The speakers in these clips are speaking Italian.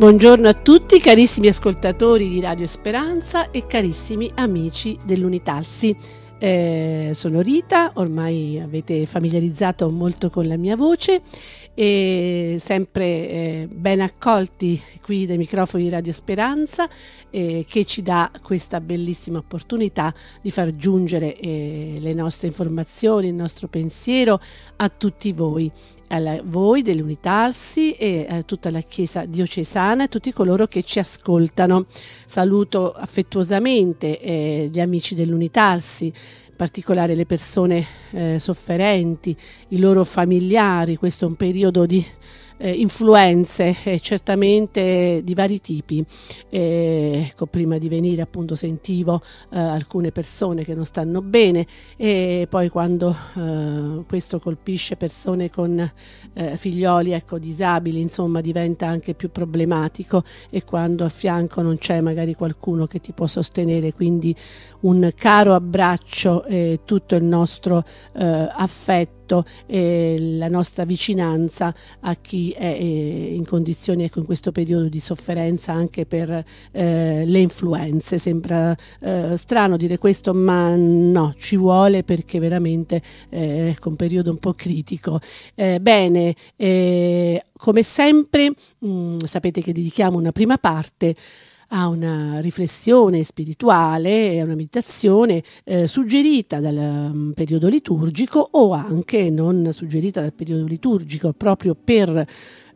Buongiorno a tutti carissimi ascoltatori di Radio Speranza e carissimi amici dell'Unitalsi. Eh, sono Rita, ormai avete familiarizzato molto con la mia voce e sempre eh, ben accolti qui dai microfoni di Radio Speranza eh, che ci dà questa bellissima opportunità di far giungere eh, le nostre informazioni, il nostro pensiero a tutti voi a voi dell'Unitarsi e a tutta la Chiesa diocesana e a tutti coloro che ci ascoltano. Saluto affettuosamente eh, gli amici dell'Unitarsi, particolare le persone eh, sofferenti, i loro familiari, questo è un periodo di eh, influenze eh, certamente di vari tipi. E, eh, ecco, prima di venire appunto sentivo eh, alcune persone che non stanno bene e poi quando eh, questo colpisce persone con eh, figlioli ecco, disabili insomma diventa anche più problematico e quando a fianco non c'è magari qualcuno che ti può sostenere quindi un caro abbraccio e tutto il nostro affetto soprattutto eh, la nostra vicinanza a chi è eh, in condizioni ecco, in questo periodo di sofferenza anche per eh, le influenze. Sembra eh, strano dire questo, ma no, ci vuole perché veramente è eh, ecco, un periodo un po' critico. Eh, bene, come sempre mh, mm, sapete che dedichiamo una prima parte a una riflessione spirituale a una meditazione eh, suggerita dal um, periodo liturgico o anche non suggerita dal periodo liturgico proprio per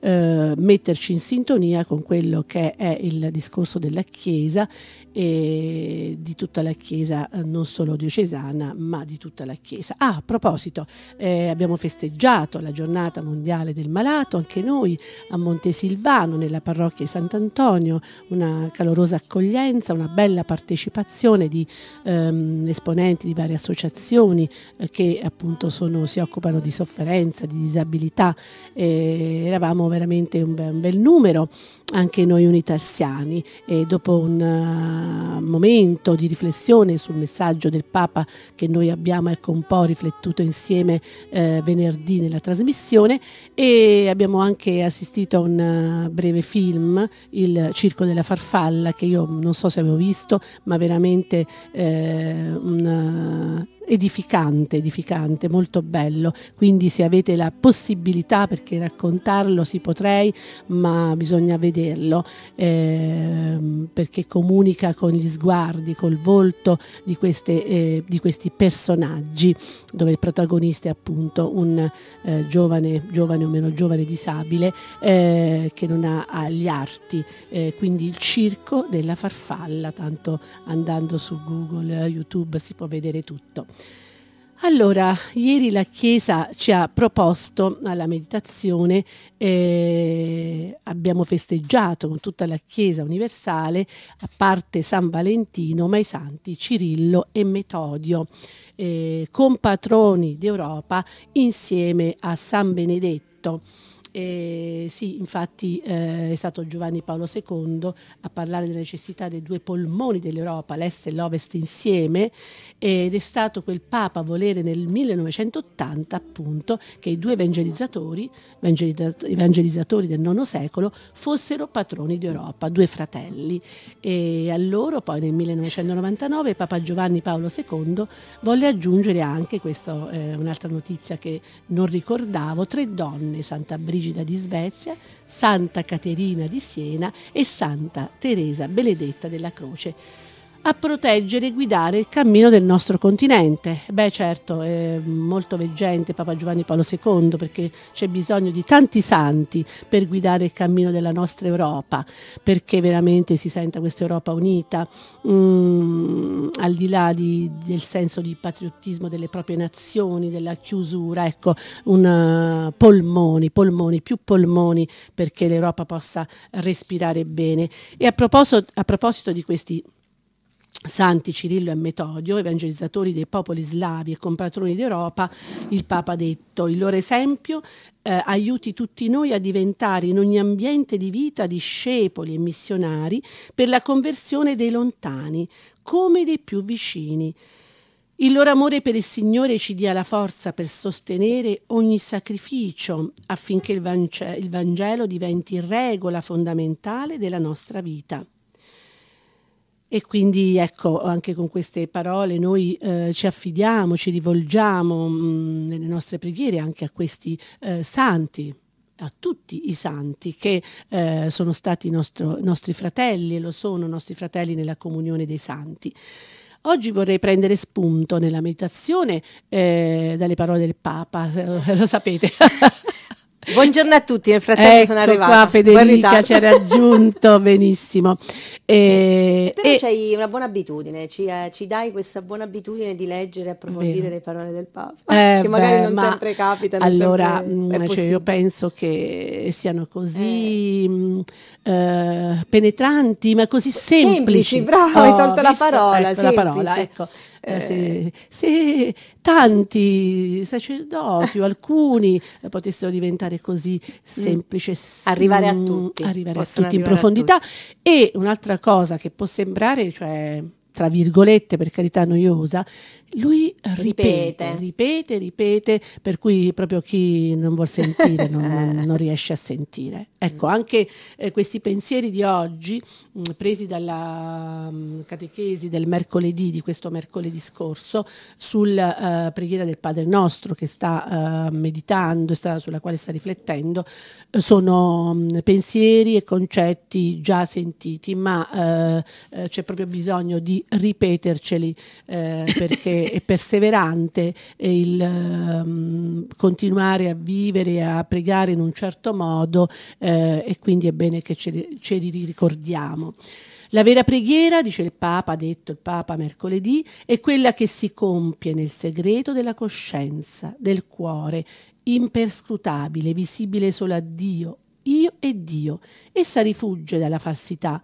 eh, metterci in sintonia con quello che è il discorso della Chiesa e di tutta la Chiesa, eh, non solo diocesana, ma di tutta la Chiesa. Ah, a proposito, eh, abbiamo festeggiato la giornata mondiale del malato anche noi a Montesilvano, nella parrocchia di Sant'Antonio, una calorosa accoglienza, una bella partecipazione di ehm, esponenti di varie associazioni eh, che appunto sono, si occupano di sofferenza, di disabilità. Eh, eravamo siamo veramente un bel, un bel numero, anche noi unitarsiani, e dopo un uh, momento di riflessione sul messaggio del Papa che noi abbiamo ecco, un po' riflettuto insieme eh, venerdì nella trasmissione e abbiamo anche assistito a un uh, breve film, Il Circo della Farfalla, che io non so se avevo visto, ma veramente eh, un edificante, edificante, molto bello. Quindi se avete la possibilità, perché raccontarlo si potrei, ma bisogna vederlo, eh, perché comunica con gli sguardi, col volto di, queste, eh, di questi personaggi, dove il protagonista è appunto un eh, giovane, giovane o meno giovane disabile eh, che non ha, ha gli arti. Eh, quindi il circo della farfalla, tanto andando su Google, YouTube si può vedere tutto. Allora, ieri la Chiesa ci ha proposto alla meditazione, eh, abbiamo festeggiato con tutta la Chiesa universale, a parte San Valentino, ma i santi Cirillo e Metodio, eh, compatroni d'Europa insieme a San Benedetto. E sì, infatti eh, è stato Giovanni Paolo II a parlare della necessità dei due polmoni dell'Europa, l'est e l'ovest insieme, ed è stato quel Papa a volere nel 1980 appunto che i due evangelizzatori, evangelizzatori del IX secolo, fossero patroni d'Europa, due fratelli. E a loro poi nel 1999 Papa Giovanni Paolo II volle aggiungere anche, questa è eh, un'altra notizia che non ricordavo, tre donne, Santa Brigida, Brigida di Svezia, Santa Caterina di Siena e Santa Teresa Benedetta della Croce a proteggere e guidare il cammino del nostro continente. Beh certo, è molto veggente Papa Giovanni Paolo II perché c'è bisogno di tanti santi per guidare il cammino della nostra Europa, perché veramente si senta questa Europa unita, mm, al di là di, del senso di patriottismo delle proprie nazioni, della chiusura, ecco, una, eh, polmoni, polmoni, più polmoni perché l'Europa possa respirare bene. E a proposito, a proposito di questi Santi Cirillo e Metodio, evangelizzatori dei popoli slavi e compatroni d'Europa, il Papa ha detto il loro esempio eh, aiuti tutti noi a diventare in ogni ambiente di vita discepoli e missionari per la conversione dei lontani come dei più vicini. Il loro amore per il Signore ci dia la forza per sostenere ogni sacrificio affinché il, Vangelo diventi regola fondamentale della nostra vita. E quindi ecco, anche con queste parole noi eh, ci affidiamo, ci rivolgiamo mh, mm, nelle nostre preghiere anche a questi eh, santi, a tutti i santi che eh, sono stati nostro, nostri fratelli e lo sono nostri fratelli nella comunione dei santi. Oggi vorrei prendere spunto nella meditazione eh, dalle parole del Papa, lo sapete. Buongiorno a tutti, nel frattempo ecco sono arrivata. qua Federica ci ha raggiunto, benissimo. E, eh, Però e... c'hai una buona abitudine, ci, eh, ci, dai questa buona abitudine di leggere e approfondire Vero. le parole del Papa, eh, che magari beh, non ma sempre capita. allora, sempre mm, cioè io penso che siano così eh. Mm, eh. penetranti, ma così semplici. Semplici, bravo, oh, hai tolto la parola. Ecco, la parola, ecco eh, eh se, se, tanti sacerdoti o alcuni eh, potessero diventare così semplici, mm. arrivare a mm, tutti, arrivare a tutti in profondità. Tutti. E un'altra cosa che può sembrare, cioè tra virgolette per carità noiosa, lui eh, ripete, ripete, ripete, ripete, per cui proprio chi non vuol sentire non, non, riesce a sentire. Ecco, anche eh, questi pensieri di oggi, mh, mm, presi dalla mh, mm, catechesi del mercoledì, di questo mercoledì scorso, sulla uh, eh, preghiera del Padre Nostro che sta uh, meditando, sta, sulla quale sta riflettendo, sono mh, mm, pensieri e concetti già sentiti, ma uh, c'è proprio bisogno di ripeterceli perché e, perseverante e il um, continuare a vivere, a pregare in un certo modo eh, e quindi è bene che ce, ce li ricordiamo. La vera preghiera, dice il Papa, ha detto il Papa mercoledì, è quella che si compie nel segreto della coscienza, del cuore, imperscrutabile, visibile solo a Dio, io e Dio. Essa rifugge dalla falsità,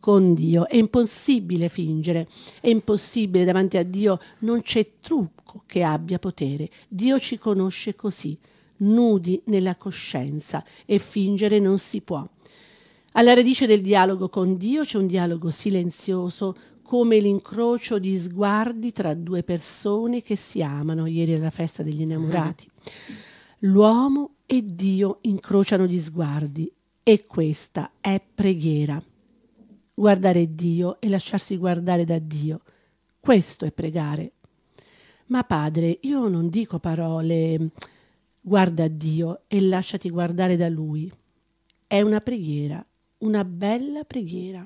con Dio. È impossibile fingere, è impossibile davanti a Dio, non c'è trucco che abbia potere. Dio ci conosce così, nudi nella coscienza e fingere non si può. Alla radice del dialogo con Dio c'è un dialogo silenzioso come l'incrocio di sguardi tra due persone che si amano. Ieri era la festa degli innamorati. Mm-hmm. L'uomo e Dio incrociano gli sguardi e questa è preghiera guardare Dio e lasciarsi guardare da Dio. Questo è pregare. Ma padre, io non dico parole mm, guarda Dio e lasciati guardare da Lui. È una preghiera, una bella preghiera.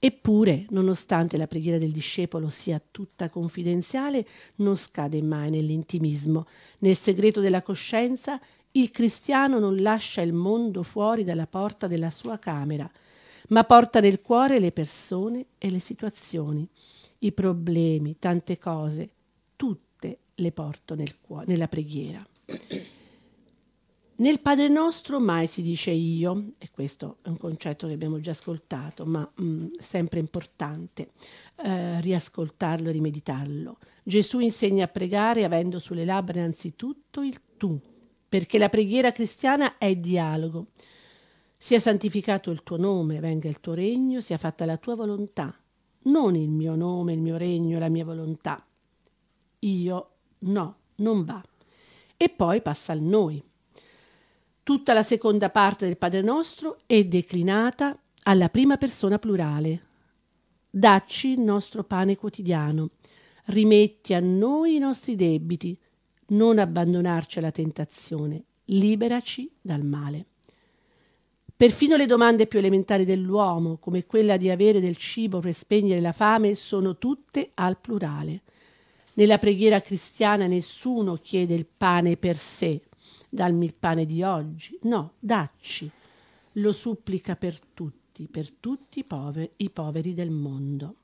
Eppure, nonostante la preghiera del discepolo sia tutta confidenziale, non scade mai nell'intimismo. Nel segreto della coscienza, il cristiano non lascia il mondo fuori dalla porta della sua camera – ma porta nel cuore le persone e le situazioni, i problemi, tante cose, tutte le porto nel cuore, nella preghiera. Nel Padre nostro mai si dice io, e questo è un concetto che abbiamo già ascoltato, ma mh, mm, sempre importante eh, riascoltarlo e rimeditarlo. Gesù insegna a pregare avendo sulle labbra innanzitutto il tu, perché la preghiera cristiana è dialogo. Sia santificato il tuo nome, venga il tuo regno, sia fatta la tua volontà, non il mio nome, il mio regno, la mia volontà. Io no, non va. E poi passa al noi. Tutta la seconda parte del Padre nostro è declinata alla prima persona plurale. Dacci il nostro pane quotidiano, rimetti a noi i nostri debiti, non abbandonarci alla tentazione, liberaci dal male. Perfino le domande più elementari dell'uomo, come quella di avere del cibo per spegnere la fame, sono tutte al plurale. Nella preghiera cristiana nessuno chiede il pane per sé, dammi il pane di oggi, no, dacci. Lo supplica per tutti, per tutti i poveri, i poveri del mondo.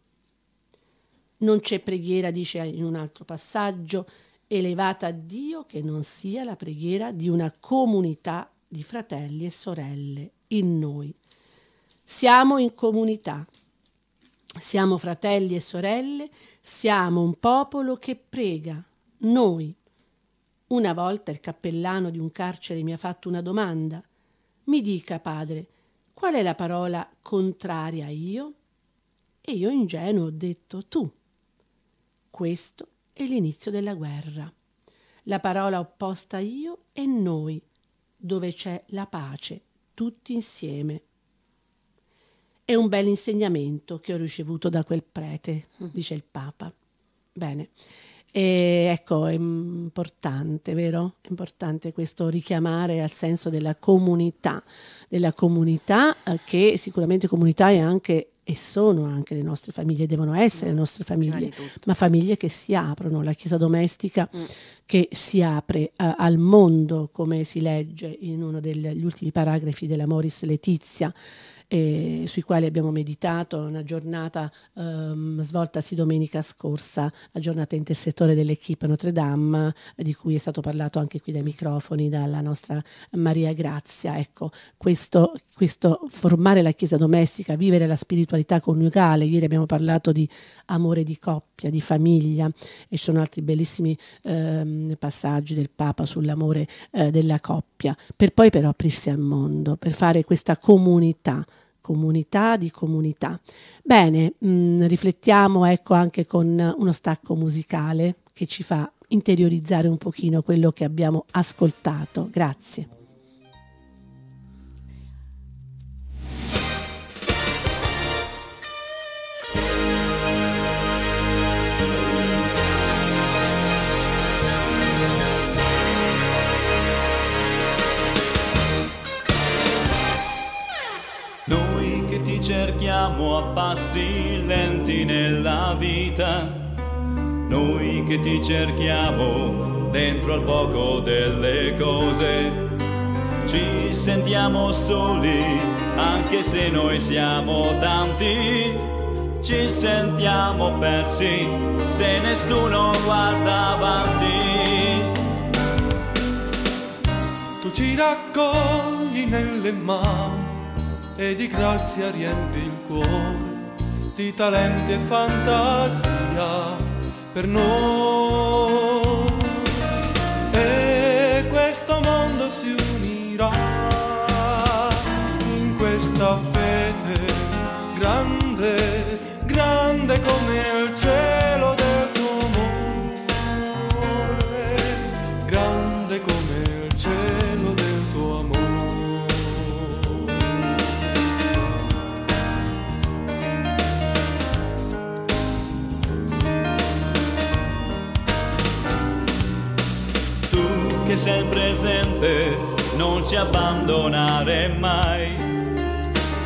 Non c'è preghiera, dice in un altro passaggio, elevata a Dio che non sia la preghiera di una comunità di fratelli e sorelle in noi. Siamo in comunità, siamo fratelli e sorelle, siamo un popolo che prega, noi. Una volta il cappellano di un carcere mi ha fatto una domanda. Mi dica, padre, qual è la parola contraria a io? E io ingenuo ho detto tu. Questo è l'inizio della guerra. La parola opposta a io è noi, dove c'è la pace tutti insieme. È un bel insegnamento che ho ricevuto da quel prete, dice il Papa. Bene, e ecco, è importante, vero? È importante questo richiamare al senso della comunità, della comunità eh, che sicuramente comunità è anche e sono anche le nostre famiglie, devono essere mm. le nostre famiglie, ma famiglie che si aprono, la chiesa domestica mm. che si apre uh, al mondo, come si legge in uno degli ultimi paragrafi della Moris Letizia, eh, sui quali abbiamo meditato, una giornata ehm, svoltasi domenica scorsa, la giornata intersettore dell'Equipe Notre Dame, di cui è stato parlato anche qui dai microfoni dalla nostra Maria Grazia. Ecco, questo, questo formare la Chiesa domestica, vivere la spiritualità coniugale, ieri abbiamo parlato di amore di coppia, di famiglia e ci sono altri bellissimi ehm, passaggi del Papa sull'amore eh, della coppia, per poi però aprirsi al mondo, per fare questa comunità comunità di comunità. Bene, mh, mm, riflettiamo ecco anche con uno stacco musicale che ci fa interiorizzare un pochino quello che abbiamo ascoltato. Grazie. andiamo a passi lenti nella vita, noi che ti cerchiamo dentro al poco delle cose, ci sentiamo soli anche se noi siamo tanti, ci sentiamo persi se nessuno guarda avanti. Tu ci raccogli nelle mani e di grazia riempi il cuore, di talenti e fantasia per noi. sei presente, non ci abbandonare mai.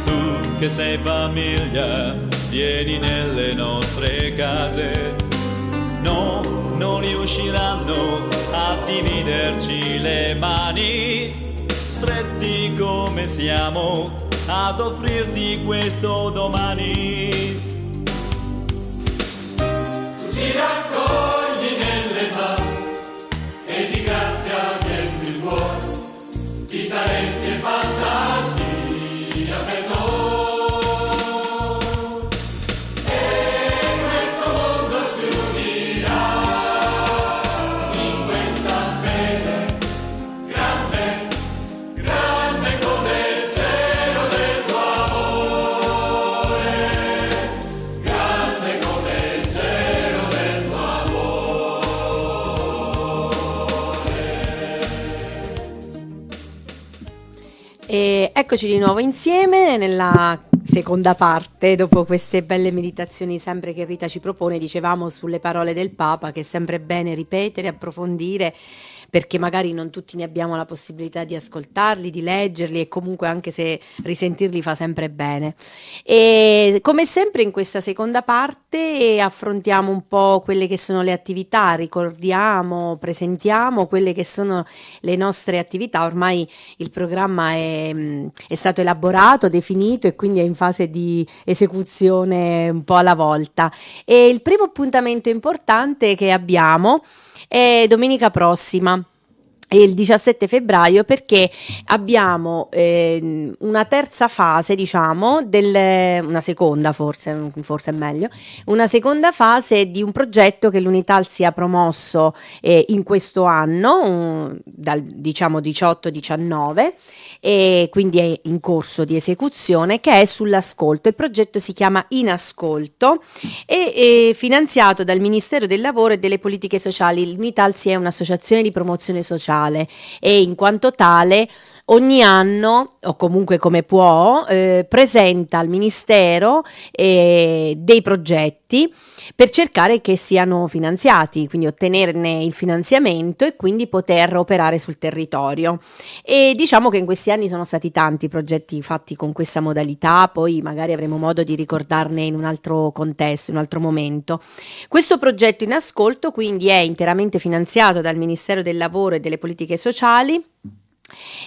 Tu che sei famiglia, vieni nelle nostre case. No, non riusciranno a dividerci le mani. Stretti come siamo ad offrirti questo domani. Ci racconti. Eccoci di nuovo insieme nella seconda parte, dopo queste belle meditazioni sempre che Rita ci propone, dicevamo sulle parole del Papa che è sempre bene ripetere, approfondire perché magari non tutti ne abbiamo la possibilità di ascoltarli, di leggerli e comunque anche se risentirli fa sempre bene. E come sempre in questa seconda parte affrontiamo un po' quelle che sono le attività, ricordiamo, presentiamo quelle che sono le nostre attività. Ormai il programma è, mm, è stato elaborato, definito e quindi è in fase di esecuzione un po' alla volta. E il primo appuntamento importante che abbiamo e domenica prossima il 17 febbraio perché abbiamo eh, una terza fase, diciamo, del, una seconda forse, forse è meglio, una seconda fase di un progetto che l'Unital si è promosso eh, in questo anno, um, dal diciamo 18-19, e quindi è in corso di esecuzione, che è sull'ascolto. Il progetto si chiama In Ascolto e è finanziato dal Ministero del Lavoro e delle Politiche Sociali. L'Unital si è un'associazione di promozione sociale mentale e in quanto tale ogni anno, o comunque come può, eh, presenta al Ministero eh, dei progetti per cercare che siano finanziati, quindi ottenerne il finanziamento e quindi poter operare sul territorio. E diciamo che in questi anni sono stati tanti i progetti fatti con questa modalità, poi magari avremo modo di ricordarne in un altro contesto, in un altro momento. Questo progetto in ascolto quindi è interamente finanziato dal Ministero del Lavoro e delle Politiche Sociali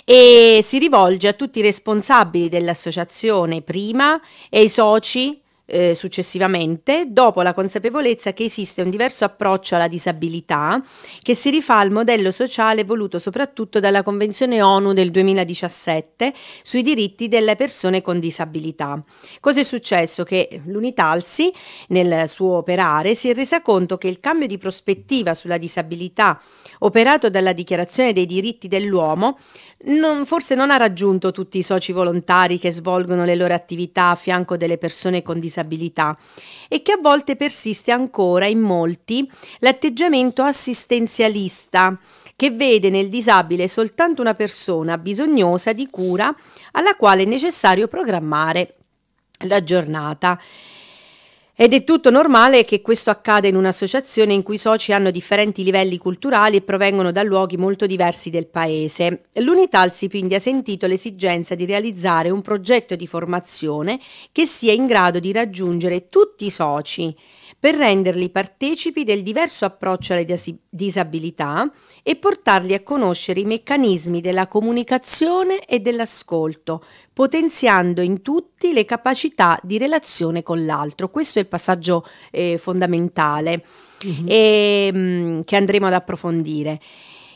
e si rivolge a tutti i responsabili dell'associazione prima e ai soci eh, successivamente, dopo la consapevolezza che esiste un diverso approccio alla disabilità che si rifà al modello sociale voluto soprattutto dalla Convenzione ONU del 2017 sui diritti delle persone con disabilità. Cosa è successo? Che l'Unitalsi nel suo operare si è resa conto che il cambio di prospettiva sulla disabilità operato dalla Dichiarazione dei diritti dell'uomo non, forse non ha raggiunto tutti i soci volontari che svolgono le loro attività a fianco delle persone con disabilità disabilità e che a volte persiste ancora in molti l'atteggiamento assistenzialista che vede nel disabile soltanto una persona bisognosa di cura alla quale è necessario programmare la giornata. Ed è tutto normale che questo accada in un'associazione in cui i soci hanno differenti livelli culturali e provengono da luoghi molto diversi del paese. L'Unitalsi quindi ha sentito l'esigenza di realizzare un progetto di formazione che sia in grado di raggiungere tutti i soci per renderli partecipi del diverso approccio alle disabilità e portarli a conoscere i meccanismi della comunicazione e dell'ascolto, potenziando in tutti le capacità di relazione con l'altro. Questo è il passaggio eh, fondamentale mm-hmm. Ehm, e, mh, che andremo ad approfondire.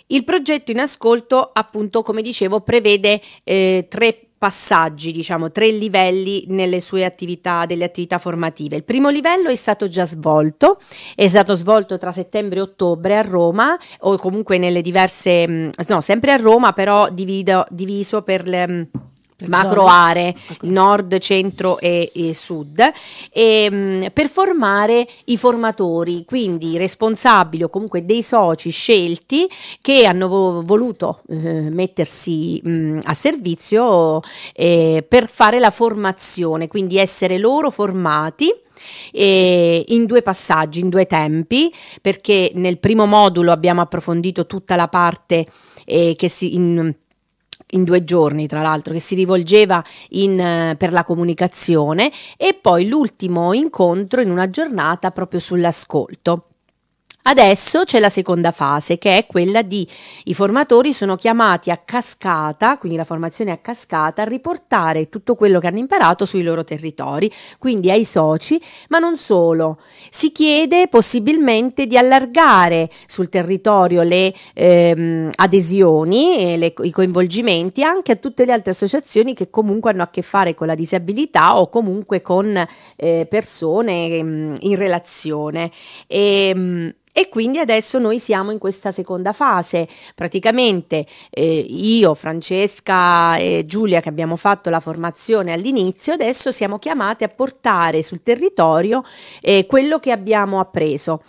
Il progetto in ascolto, appunto, come dicevo, prevede eh, tre passaggi, diciamo tre livelli nelle sue attività, delle attività formative. Il primo livello è stato già svolto, è stato svolto tra settembre e ottobre a Roma o comunque nelle diverse, mm, no sempre a Roma però divido, diviso per le mm, macro zone. aree, ecco. okay. nord, centro e, e sud, e, ehm, mh, per formare i formatori, quindi responsabili o comunque dei soci scelti che hanno voluto eh, mettersi mh, a servizio eh, per fare la formazione, quindi essere loro formati eh, in due passaggi, in due tempi, perché nel primo modulo abbiamo approfondito tutta la parte eh, che si... In, in due giorni tra l'altro che si rivolgeva in, eh, per la comunicazione e poi l'ultimo incontro in una giornata proprio sull'ascolto. Adesso c'è la seconda fase che è quella di i formatori sono chiamati a cascata, quindi la formazione a cascata, a riportare tutto quello che hanno imparato sui loro territori, quindi ai soci, ma non solo. Si chiede possibilmente di allargare sul territorio le ehm, adesioni e le, i coinvolgimenti anche a tutte le altre associazioni che comunque hanno a che fare con la disabilità o comunque con eh, persone ehm, in relazione. E, ehm, e quindi adesso noi siamo in questa seconda fase. Praticamente eh, io, Francesca e Giulia che abbiamo fatto la formazione all'inizio, adesso siamo chiamate a portare sul territorio eh, quello che abbiamo appreso.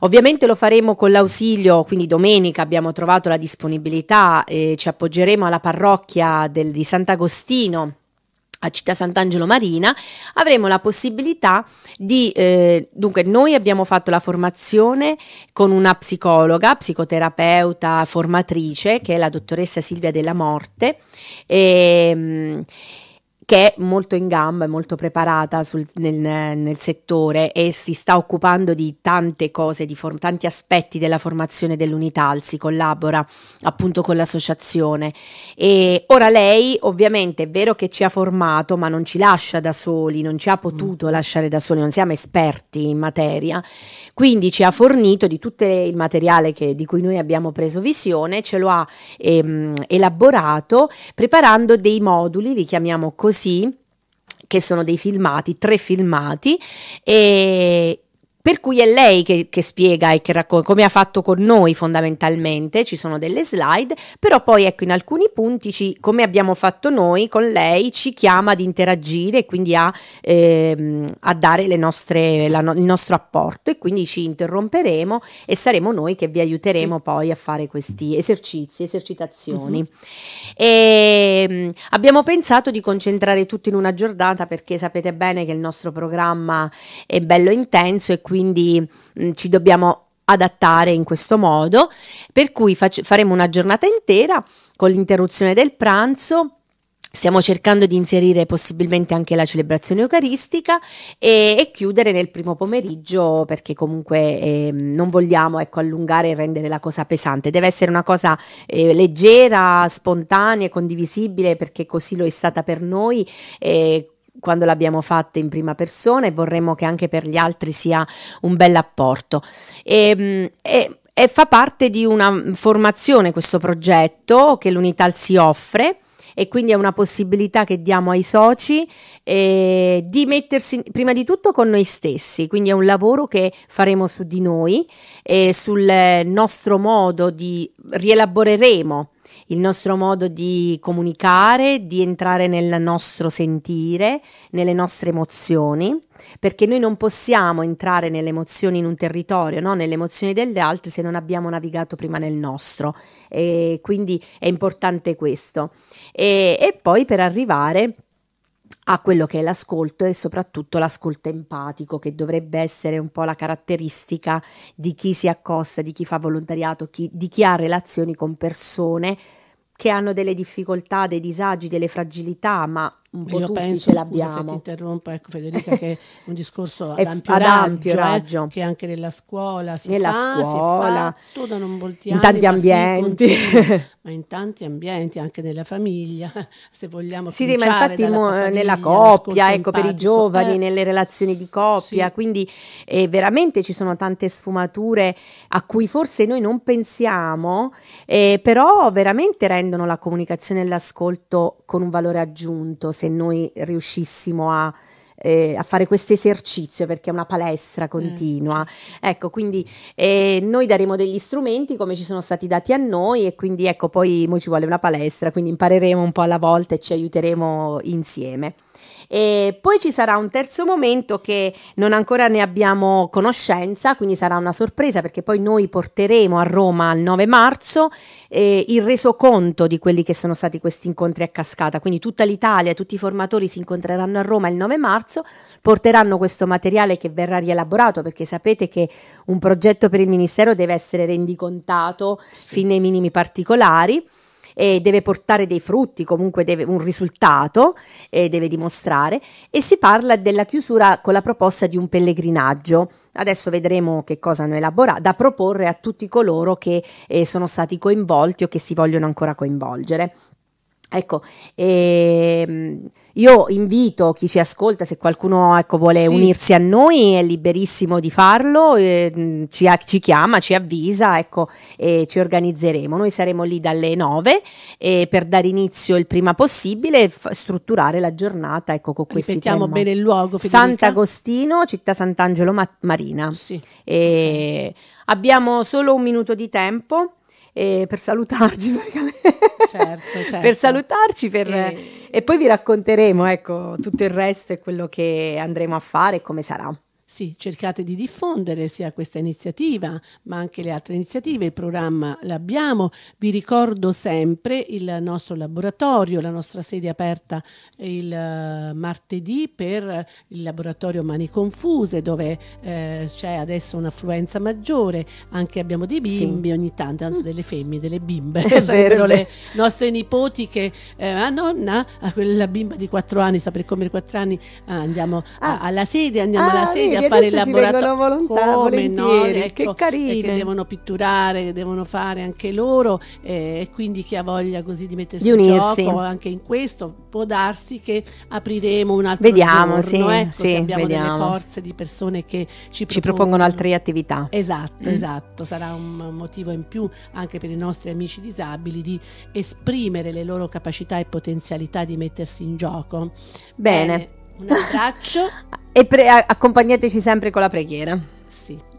Ovviamente lo faremo con l'ausilio, quindi domenica abbiamo trovato la disponibilità, e eh, ci appoggeremo alla parrocchia del, di Sant'Agostino a Città Sant'Angelo Marina, avremo la possibilità di, eh, dunque noi abbiamo fatto la formazione con una psicologa, psicoterapeuta, formatrice, che è la dottoressa Silvia della Morte, e, ehm, che è molto in gamba, e molto preparata sul, nel, nel, settore e si sta occupando di tante cose, di for- tanti aspetti della formazione dell'Unitalsi, collabora appunto con l'associazione. E ora lei ovviamente è vero che ci ha formato, ma non ci lascia da soli, non ci ha potuto mm. lasciare da soli, non siamo esperti in materia, quindi ci ha fornito di tutto il materiale che, di cui noi abbiamo preso visione, ce lo ha ehm, elaborato preparando dei moduli, li chiamiamo così, così che sono dei filmati, tre filmati e per cui è lei che, che spiega e che racconta, come ha fatto con noi fondamentalmente, ci sono delle slide, però poi ecco in alcuni punti, ci, come abbiamo fatto noi con lei, ci chiama ad interagire e quindi a, ehm, a dare nostre, no, il nostro apporto e quindi ci interromperemo e saremo noi che vi aiuteremo sì. poi a fare questi esercizi, esercitazioni. Mm-hmm. Ehm, e, abbiamo pensato di concentrare tutto in una giornata perché sapete bene che il nostro programma è bello intenso e quindi quindi mh, mm, ci dobbiamo adattare in questo modo, per cui faremo una giornata intera con l'interruzione del pranzo. Stiamo cercando di inserire possibilmente anche la celebrazione eucaristica e, e chiudere nel primo pomeriggio perché comunque eh, non vogliamo ecco, allungare e rendere la cosa pesante. Deve essere una cosa eh, leggera, spontanea, condivisibile perché così lo è stata per noi. Eh, quando l'abbiamo fatta in prima persona e vorremmo che anche per gli altri sia un bel apporto. E, ehm, e, e fa parte di una formazione questo progetto che l'Unital si offre e quindi è una possibilità che diamo ai soci eh, di mettersi prima di tutto con noi stessi, quindi è un lavoro che faremo su di noi e sul nostro modo di rielaboreremo il nostro modo di comunicare, di entrare nel nostro sentire, nelle nostre emozioni, perché noi non possiamo entrare nelle emozioni in un territorio, no? nelle emozioni degli altri se non abbiamo navigato prima nel nostro. E quindi è importante questo. E, e poi per arrivare a quello che è l'ascolto e soprattutto l'ascolto empatico, che dovrebbe essere un po' la caratteristica di chi si accosta, di chi fa volontariato, chi, di chi ha relazioni con persone che hanno delle difficoltà, dei disagi, delle fragilità, ma un po' Io tutti penso, ce l'abbiamo. se ti interrompo, ecco Federica, che è un discorso ad ampio, ad ampio raggio, raggio. Eh, che anche nella scuola si nella fa, scuola, si fatto da non voltiani, in tanti ambienti. Continua, ma in tanti ambienti, anche nella famiglia, se vogliamo Sì, sì, ma infatti mo, famiglia, nella coppia, ecco, per i giovani, eh. nelle relazioni di coppia, sì. quindi eh, veramente ci sono tante sfumature a cui forse noi non pensiamo, eh, però veramente rendono la comunicazione e l'ascolto con un valore aggiunto, se noi riuscissimo a, eh, a fare questo esercizio perché è una palestra mm, continua. Mm. Ecco, quindi eh, noi daremo degli strumenti come ci sono stati dati a noi e quindi ecco, poi ci vuole una palestra, quindi impareremo un po' alla volta e ci aiuteremo insieme. E poi ci sarà un terzo momento che non ancora ne abbiamo conoscenza, quindi sarà una sorpresa perché poi noi porteremo a Roma il 9 marzo eh, il resoconto di quelli che sono stati questi incontri a cascata, quindi tutta l'Italia, tutti i formatori si incontreranno a Roma il 9 marzo, porteranno questo materiale che verrà rielaborato perché sapete che un progetto per il Ministero deve essere rendicontato sì. fino ai minimi particolari e deve portare dei frutti, comunque deve, un risultato e deve dimostrare e si parla della chiusura con la proposta di un pellegrinaggio. Adesso vedremo che cosa hanno elaborato, da proporre a tutti coloro che eh, sono stati coinvolti o che si vogliono ancora coinvolgere. Ecco, ehm, io invito chi ci ascolta, se qualcuno ecco, vuole sì. unirsi a noi, è liberissimo di farlo, eh, ci, ci, chiama, ci avvisa, ecco, eh, ci organizzeremo. Noi saremo lì dalle 9 eh, per dare inizio il prima possibile e f- strutturare la giornata ecco, con questi Ripetiamo termini. bene il luogo. Federica. Sant'Agostino, città Sant'Angelo Ma- Marina. Sì. Okay. Abbiamo solo un minuto di tempo eh, per salutarci Certo, certo. per salutarci per, e... e... poi vi racconteremo ecco, tutto il resto e quello che andremo a fare e come sarà. Sì, cercate di diffondere sia questa iniziativa, ma anche le altre iniziative, il programma l'abbiamo. Vi ricordo sempre il nostro laboratorio, la nostra sede aperta eh, il eh, martedì per il laboratorio Mani Confuse, dove eh, c'è adesso un'affluenza maggiore, anche abbiamo dei bimbi sì. ogni tanto, anzi delle femmine, delle bimbe, È vero, le nostre nipoti che, eh, ah nonna, quella bimba di 4 anni, sta per compiere 4 anni, ah, andiamo ah. A, alla sede, andiamo ah, alla sede, a fare il laboratorio. Volontà, come no? Ecco, che carine. Che devono pitturare, che devono fare anche loro eh, e quindi chi ha voglia così di mettersi di in gioco anche in questo può darsi che apriremo un altro Vediamo, giorno, sì, ecco, sì, abbiamo vediamo. delle forze di persone che ci, ci propongono, propongono altre attività. Esatto, mm. esatto, sarà un motivo in più anche per i nostri amici disabili di esprimere le loro capacità e potenzialità di mettersi in gioco. Bene. Eh, un abbraccio. e pre- accompagnateci sempre con la preghiera. Sì.